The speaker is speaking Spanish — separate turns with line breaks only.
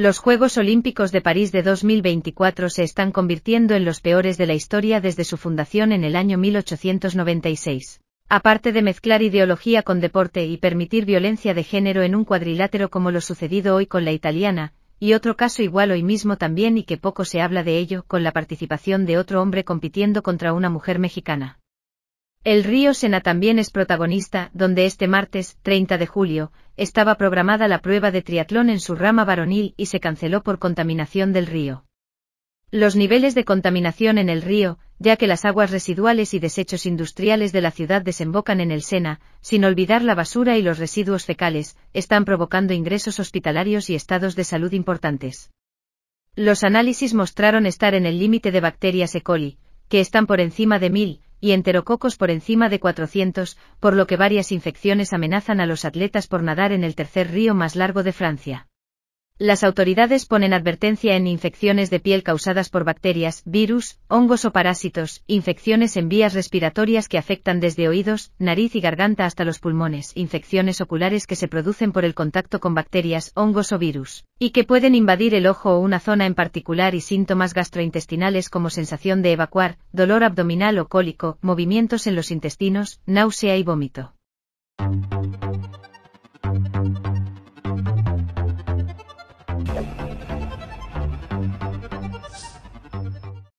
Los Juegos Olímpicos de París de 2024 se están convirtiendo en los peores de la historia desde su fundación en el año 1896. Aparte de mezclar ideología con deporte y permitir violencia de género en un cuadrilátero como lo sucedido hoy con la italiana, y otro caso igual hoy mismo también y que poco se habla de ello, con la participación de otro hombre compitiendo contra una mujer mexicana. El río Sena también es protagonista, donde este martes, 30 de julio, estaba programada la prueba de triatlón en su rama varonil y se canceló por contaminación del río. Los niveles de contaminación en el río, ya que las aguas residuales y desechos industriales de la ciudad desembocan en el Sena, sin olvidar la basura y los residuos fecales, están provocando ingresos hospitalarios y estados de salud importantes. Los análisis mostraron estar en el límite de bacterias E. coli, que están por encima de 1000, y enterococos por encima de 400, por lo que varias infecciones amenazan a los atletas por nadar en el tercer río más largo de Francia. Las autoridades ponen advertencia en infecciones de piel causadas por bacterias, virus, hongos o parásitos, infecciones en vías respiratorias que afectan desde oídos, nariz y garganta hasta los pulmones, infecciones oculares que se producen por el contacto con bacterias, hongos o virus, y que pueden invadir el ojo o una zona en particular y síntomas gastrointestinales como sensación de evacuar, dolor abdominal o cólico, movimientos en los intestinos, náusea y vómito.